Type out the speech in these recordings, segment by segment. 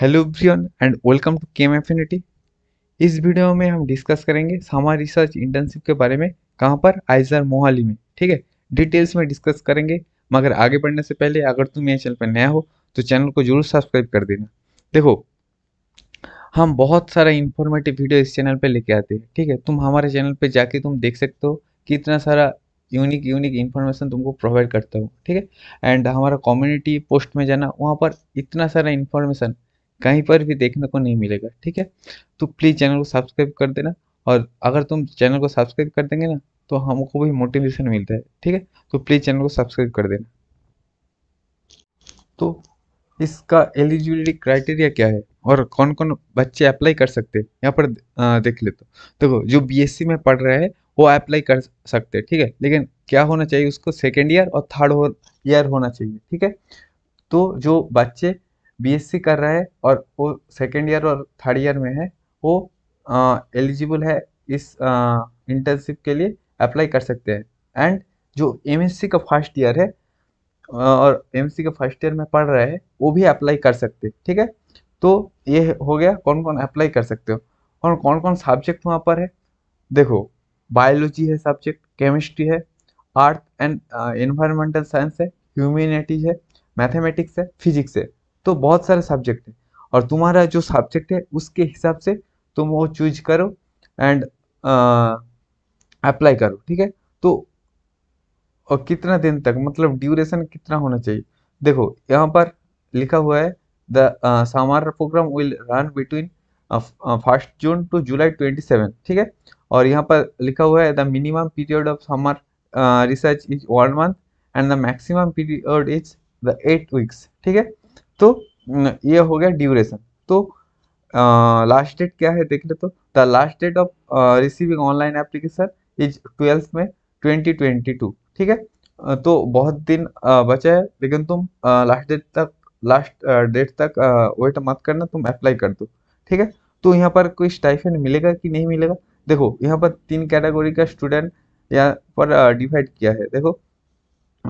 hello everyone and welcome to Chem Affinity इस video में हम डिस्कस करेंगे सामा रिसर्च इंटर्नशिप के बारे में कहाँ पर आइजर मोहाली में ठीक है डिटेल्स में डिस्कस करेंगे मगर आगे बढ़ने से पहले अगर तुम मेरे चैनल पर नया हो तो चैनल को जरूर सब्सक्राइब कर देना देखो हम बहुत सारा इन्फॉर्मेटिव वीडियो इस चैनल पर लेके आते हैं ठीक है तुम हमारे चैनल पर जाके तुम देख सकते हो कितना सारा यूनिक यूनिक इन्फॉर्मेशन तुमको प्रोवाइड करता हूँ ठीक है एंड हमारा कम्युनिटी पोस्ट में जाना वहाँ पर इतना सारा इन्फॉर्मेशन कहीं पर भी देखने को नहीं मिलेगा ठीक है तो प्लीज़ चैनल को सब्सक्राइब कर देना और अगर तुम चैनल को सब्सक्राइब कर देंगे ना तो हमको भी मोटिवेशन मिलता है ठीक है तो प्लीज़ चैनल को सब्सक्राइब कर देना तो इसका एलिजिबिलिटी क्राइटेरिया क्या है और कौन कौन बच्चे अप्लाई कर सकते हैं यहाँ पर देख लेते देखो तो जो बीएससी में पढ़ रहे है वो अप्लाई कर सकते हैं ठीक है लेकिन क्या होना चाहिए उसको सेकेंड ईयर और थर्ड ईयर होना चाहिए ठीक है तो जो बच्चे बीएससी कर रहा है और वो सेकेंड ईयर और थर्ड ईयर में है वो एलिजिबल है इस इंटर्नशिप के लिए अप्लाई कर सकते हैं एंड जो एम का फर्स्ट ईयर है और एम का फर्स्ट ईयर में पढ़ रहे हैं वो भी अप्लाई कर सकते हैं ठीक है तो ये हो गया कौन कौन अप्लाई कर सकते हो और कौन कौन सब्जेक्ट वहाँ पर है देखो बायोलॉजी है सब्जेक्ट केमिस्ट्री है आर्थ एंड इन्वायरमेंटल साइंस है ह्यूमैनिटीज है मैथमेटिक्स है फिजिक्स है तो बहुत सारे सब्जेक्ट है और तुम्हारा जो सब्जेक्ट है उसके हिसाब से तुम वो चूज करो एंड अप्लाई करो ठीक है तो और कितना दिन तक मतलब ड्यूरेशन कितना होना चाहिए देखो यहाँ पर लिखा हुआ है the summer programme will run between first June to July twenty seven ठीक है और यहाँ पर लिखा हुआ है the minimum period of summer research is one month and the maximum period is the eight weeks ठीक है तो ये हो गया ड्यूरेशन तो लास्ट डेट क्या है देख ले तो the last date of receiving online application is twelfth में 2022 ठीक है uh, तो बहुत दिन uh, बचा है लेकिन तुम लास्ट डेट तक लास्ट डेट तक वेट मत करना तुम अप्लाई कर दो ठीक है तो यहाँ पर कोई स्टाइफन मिलेगा कि नहीं मिलेगा देखो यहाँ पर तीन कैटेगोरी का स्टूडेंट यहाँ पर डिवाइड किया है देखो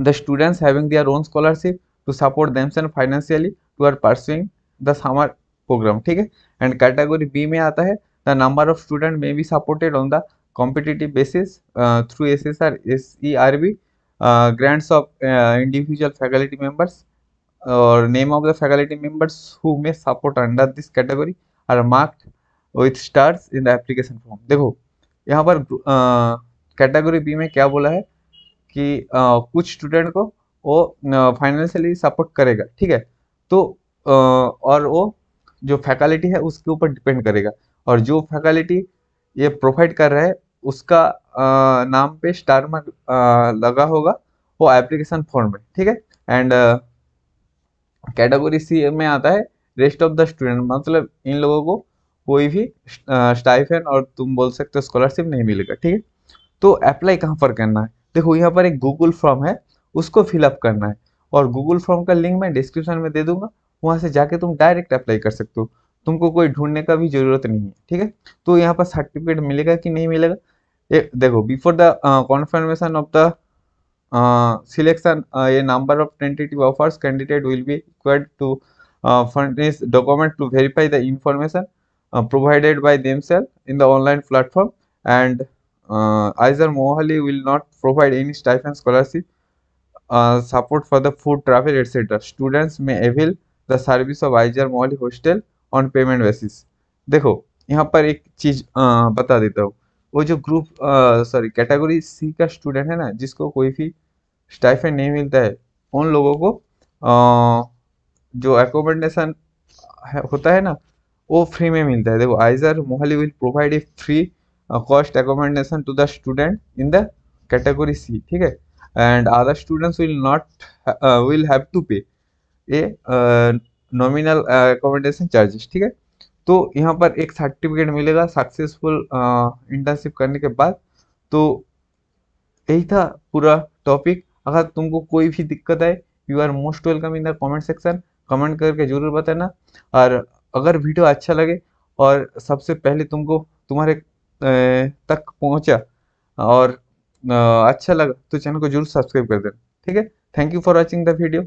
the students having their own scholarship to support themselves and financially to are pursuing the summer programme ठीक है एंड कैटेगरी बी में आता है the number of student may be supported on the competitive basis through S S R S E R B grants of individual faculty members और name of the faculty members who may support under this category are marked with stars in the application form देखो यहाँ पर category uh, B में क्या बोला है कि uh, कुछ स्टूडेंट को वो फाइनेंशियली सपोर्ट करेगा ठीक है तो और वो जो फैकल्टी है उसके ऊपर डिपेंड करेगा और जो फैकल्टी ये प्रोवाइड कर रहा है उसका नाम पे स्टार मार्क लगा होगा वो एप्लीकेशन फॉर्म में ठीक है एंड कैटेगरी सी में आता है रेस्ट ऑफ द स्टूडेंट मतलब इन लोगों को कोई भी स्टाइफेन और तुम बोल सकते हो स्कॉलरशिप नहीं मिलेगा ठीक है तो अप्लाई कहाँ पर करना है देखो यहाँ पर एक गूगल फॉर्म है उसको फिलअप करना है और गूगल फॉर्म का लिंक मैं डिस्क्रिप्शन में दे दूंगा वहां से जाके तुम डायरेक्ट अप्लाई कर सकते हो तुमको कोई ढूंढने का भी ज़रूरत नहीं है ठीक है तो यहाँ पर सर्टिफिकेट मिलेगा कि नहीं मिलेगा ये देखो before the confirmation of the selection ये number of tentative offers candidate will be required to furnish document to verify the information provided by them self in the online platform and IISER either will not provide any stipend and scholarship support uh, support for the food travel etc students may avail the service of IISER Mohali hostel on payment basis देखो यहाँ पर एक चीज uh, बता देता हूँ वो जो ग्रुप सॉरी कैटेगरी सी का स्टूडेंट है ना जिसको कोई भी स्टाइफेंड नहीं मिलता है उन लोगों को आ, uh, जो एकोमोडेशन होता है ना वो फ्री में मिलता है देखो IISER Mohali will provide a free cost accommodation to the student in the category C ठीक है and other students will not uh, will have to pay a uh, nominal uh, accommodation charges ठीक है तो यहाँ पर एक सर्टिफिकेट मिलेगा successful internship uh, करने के बाद तो यही था पूरा टॉपिक अगर तुमको कोई भी दिक्कत आए you are most welcome in the comment section comment करके ज़रूर बताना और अगर वीडियो अच्छा लगे और सबसे पहले तुमको तुम्हारे तक पहुँचा और अच्छा लगा तो चैनल को जरूर सब्सक्राइब कर देना ठीक है thank you for watching the video